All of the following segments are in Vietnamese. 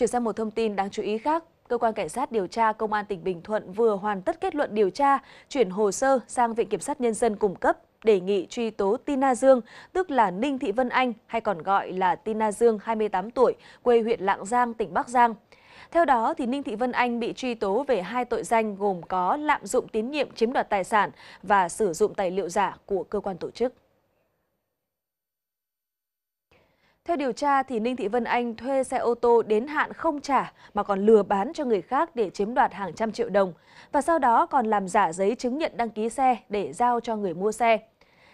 Chuyển sang một thông tin đáng chú ý khác, Cơ quan Cảnh sát điều tra Công an tỉnh Bình Thuận vừa hoàn tất kết luận điều tra, chuyển hồ sơ sang Viện Kiểm sát Nhân dân cung cấp đề nghị truy tố Tina Dương, tức là Ninh Thị Vân Anh hay còn gọi là Tina Dương 28 tuổi, quê huyện Lạng Giang, tỉnh Bắc Giang. Theo đó, thì Ninh Thị Vân Anh bị truy tố về hai tội danh gồm có lạm dụng tín nhiệm chiếm đoạt tài sản và sử dụng tài liệu giả của cơ quan tổ chức. Theo điều tra, thì Ninh Thị Vân Anh thuê xe ô tô đến hạn không trả mà còn lừa bán cho người khác để chiếm đoạt hàng trăm triệu đồng và sau đó còn làm giả giấy chứng nhận đăng ký xe để giao cho người mua xe.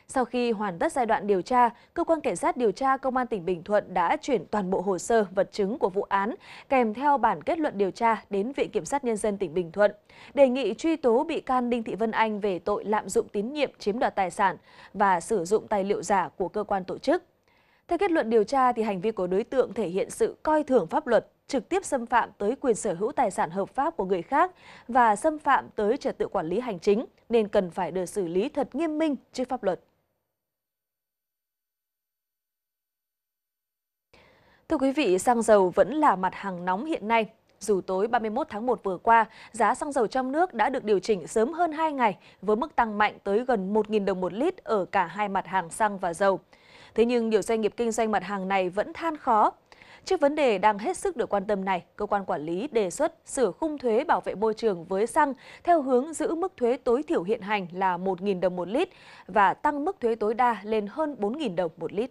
Sau khi hoàn tất giai đoạn điều tra, cơ quan cảnh sát điều tra công an tỉnh Bình Thuận đã chuyển toàn bộ hồ sơ vật chứng của vụ án kèm theo bản kết luận điều tra đến Viện Kiểm sát Nhân dân tỉnh Bình Thuận, đề nghị truy tố bị can Đinh Thị Vân Anh về tội lạm dụng tín nhiệm chiếm đoạt tài sản và sử dụng tài liệu giả của cơ quan tổ chức. Theo kết luận điều tra, thì hành vi của đối tượng thể hiện sự coi thường pháp luật, trực tiếp xâm phạm tới quyền sở hữu tài sản hợp pháp của người khác và xâm phạm tới trật tự quản lý hành chính, nên cần phải được xử lý thật nghiêm minh trước pháp luật. Thưa quý vị, xăng dầu vẫn là mặt hàng nóng hiện nay. Dù tối 31 tháng 1 vừa qua, giá xăng dầu trong nước đã được điều chỉnh sớm hơn 2 ngày với mức tăng mạnh tới gần 1.000 đồng một lít ở cả hai mặt hàng xăng và dầu. Thế nhưng nhiều doanh nghiệp kinh doanh mặt hàng này vẫn than khó. Trước vấn đề đang hết sức được quan tâm này, cơ quan quản lý đề xuất sửa khung thuế bảo vệ môi trường với xăng theo hướng giữ mức thuế tối thiểu hiện hành là 1.000 đồng một lít và tăng mức thuế tối đa lên hơn 4.000 đồng một lít.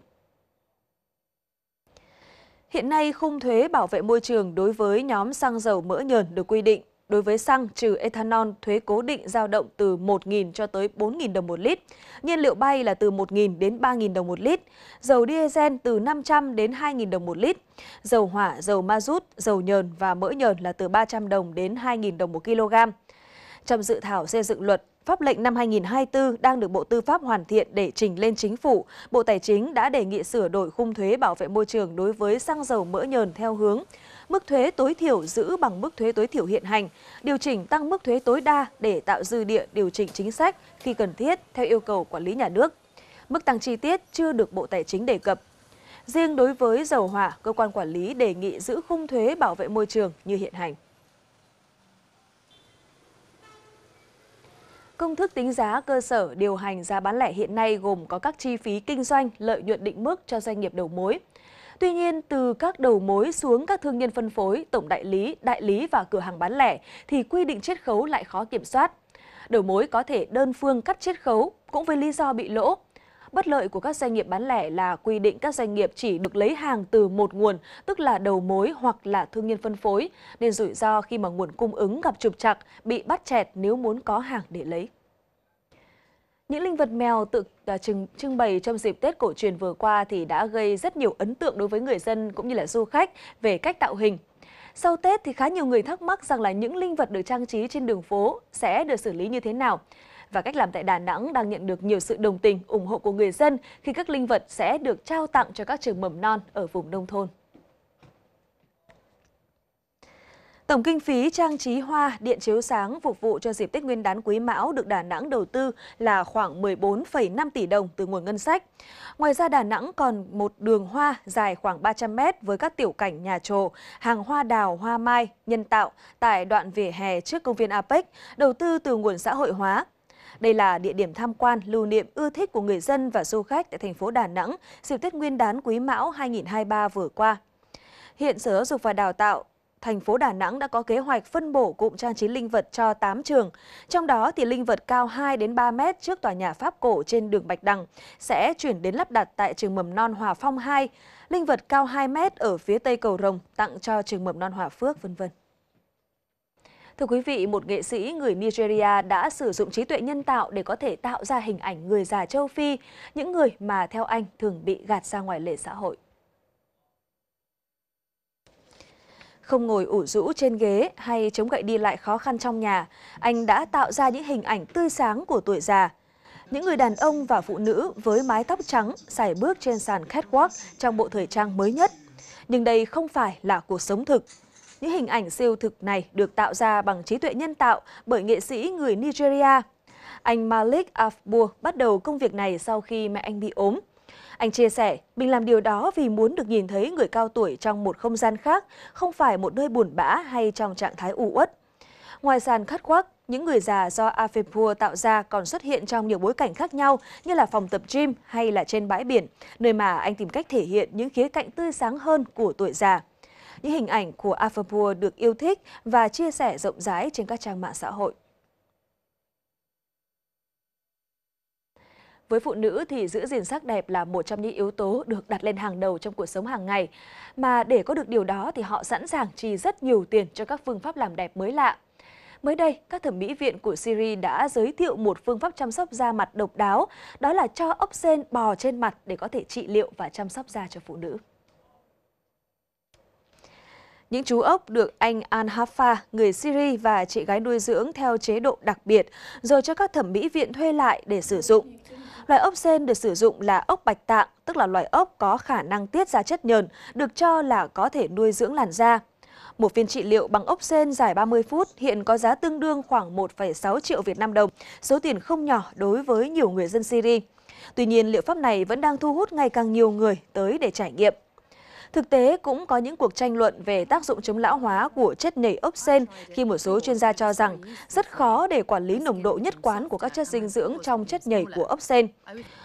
Hiện nay, khung thuế bảo vệ môi trường đối với nhóm xăng dầu mỡ nhờn được quy định Đối với xăng trừ ethanol, thuế cố định giao động từ 1.000 cho tới 4.000 đồng một lít, nhiên liệu bay là từ 1.000 đến 3.000 đồng một lít, dầu diesel từ 500 đến 2.000 đồng một lít, dầu hỏa, dầu ma rút, dầu nhờn và mỡ nhờn là từ 300 đồng đến 2.000 đồng một kg. Trong dự thảo xây dựng luật Pháp lệnh năm 2024 đang được Bộ Tư pháp hoàn thiện để trình lên chính phủ. Bộ Tài chính đã đề nghị sửa đổi khung thuế bảo vệ môi trường đối với xăng dầu mỡ nhờn theo hướng mức thuế tối thiểu giữ bằng mức thuế tối thiểu hiện hành, điều chỉnh tăng mức thuế tối đa để tạo dư địa điều chỉnh chính sách khi cần thiết theo yêu cầu quản lý nhà nước. Mức tăng chi tiết chưa được Bộ Tài chính đề cập. Riêng đối với dầu hỏa, cơ quan quản lý đề nghị giữ khung thuế bảo vệ môi trường như hiện hành. Công thức tính giá cơ sở điều hành giá bán lẻ hiện nay gồm có các chi phí kinh doanh, lợi nhuận định mức cho doanh nghiệp đầu mối. Tuy nhiên, từ các đầu mối xuống các thương nhân phân phối, tổng đại lý, đại lý và cửa hàng bán lẻ thì quy định chiết khấu lại khó kiểm soát. Đầu mối có thể đơn phương cắt chiết khấu cũng với lý do bị lỗ bất lợi của các doanh nghiệp bán lẻ là quy định các doanh nghiệp chỉ được lấy hàng từ một nguồn, tức là đầu mối hoặc là thương nhân phân phối, nên rủi ro khi mà nguồn cung ứng gặp trục trặc, bị bắt chẹt nếu muốn có hàng để lấy. Những linh vật mèo tự à, trưng, trưng bày trong dịp Tết cổ truyền vừa qua thì đã gây rất nhiều ấn tượng đối với người dân cũng như là du khách về cách tạo hình. Sau Tết thì khá nhiều người thắc mắc rằng là những linh vật được trang trí trên đường phố sẽ được xử lý như thế nào và cách làm tại Đà Nẵng đang nhận được nhiều sự đồng tình, ủng hộ của người dân khi các linh vật sẽ được trao tặng cho các trường mầm non ở vùng nông thôn. Tổng kinh phí trang trí hoa, điện chiếu sáng phục vụ cho dịp Tết Nguyên đán Quý Mão được Đà Nẵng đầu tư là khoảng 14,5 tỷ đồng từ nguồn ngân sách. Ngoài ra Đà Nẵng còn một đường hoa dài khoảng 300 mét với các tiểu cảnh nhà trồ, hàng hoa đào, hoa mai, nhân tạo tại đoạn vỉa hè trước công viên APEC, đầu tư từ nguồn xã hội hóa. Đây là địa điểm tham quan, lưu niệm ưa thích của người dân và du khách tại thành phố Đà Nẵng dịp Tết Nguyên đán Quý Mão 2023 vừa qua. Hiện Sở Giáo dục và Đào tạo thành phố Đà Nẵng đã có kế hoạch phân bổ cụm trang trí linh vật cho 8 trường. Trong đó thì linh vật cao 2 đến 3 mét trước tòa nhà Pháp cổ trên đường Bạch Đằng sẽ chuyển đến lắp đặt tại trường mầm non Hòa Phong 2, linh vật cao 2 mét ở phía tây cầu Rồng tặng cho trường mầm non Hòa Phước vân vân. Thưa quý vị, một nghệ sĩ người Nigeria đã sử dụng trí tuệ nhân tạo để có thể tạo ra hình ảnh người già châu Phi, những người mà theo anh thường bị gạt ra ngoài lề xã hội. Không ngồi ủ rũ trên ghế hay chống gậy đi lại khó khăn trong nhà, anh đã tạo ra những hình ảnh tươi sáng của tuổi già. Những người đàn ông và phụ nữ với mái tóc trắng xài bước trên sàn catwalk trong bộ thời trang mới nhất. Nhưng đây không phải là cuộc sống thực. Những hình ảnh siêu thực này được tạo ra bằng trí tuệ nhân tạo bởi nghệ sĩ người Nigeria. Anh Malik Afbur bắt đầu công việc này sau khi mẹ anh bị ốm. Anh chia sẻ, mình làm điều đó vì muốn được nhìn thấy người cao tuổi trong một không gian khác, không phải một nơi buồn bã hay trong trạng thái u uất. Ngoài sàn khát khoác, những người già do Afepur tạo ra còn xuất hiện trong nhiều bối cảnh khác nhau như là phòng tập gym hay là trên bãi biển, nơi mà anh tìm cách thể hiện những khía cạnh tươi sáng hơn của tuổi già những hình ảnh của Afabua được yêu thích và chia sẻ rộng rãi trên các trang mạng xã hội. Với phụ nữ thì giữ gìn sắc đẹp là một trong những yếu tố được đặt lên hàng đầu trong cuộc sống hàng ngày. Mà để có được điều đó thì họ sẵn sàng chi rất nhiều tiền cho các phương pháp làm đẹp mới lạ. Mới đây, các thẩm mỹ viện của Syria đã giới thiệu một phương pháp chăm sóc da mặt độc đáo, đó là cho ốc sên bò trên mặt để có thể trị liệu và chăm sóc da cho phụ nữ. Những chú ốc được anh Al Hafa, người Syria và chị gái nuôi dưỡng theo chế độ đặc biệt, rồi cho các thẩm mỹ viện thuê lại để sử dụng. Loài ốc sen được sử dụng là ốc bạch tạng, tức là loài ốc có khả năng tiết ra chất nhờn, được cho là có thể nuôi dưỡng làn da. Một phiên trị liệu bằng ốc sen dài 30 phút hiện có giá tương đương khoảng 1,6 triệu Việt Nam đồng, số tiền không nhỏ đối với nhiều người dân Syria. Tuy nhiên, liệu pháp này vẫn đang thu hút ngày càng nhiều người tới để trải nghiệm. Thực tế cũng có những cuộc tranh luận về tác dụng chống lão hóa của chất nhảy ốc sen khi một số chuyên gia cho rằng rất khó để quản lý nồng độ nhất quán của các chất dinh dưỡng trong chất nhảy của ốc sen.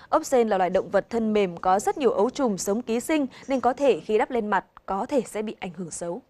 Ốc sen là loài động vật thân mềm có rất nhiều ấu trùng sống ký sinh nên có thể khi đắp lên mặt có thể sẽ bị ảnh hưởng xấu.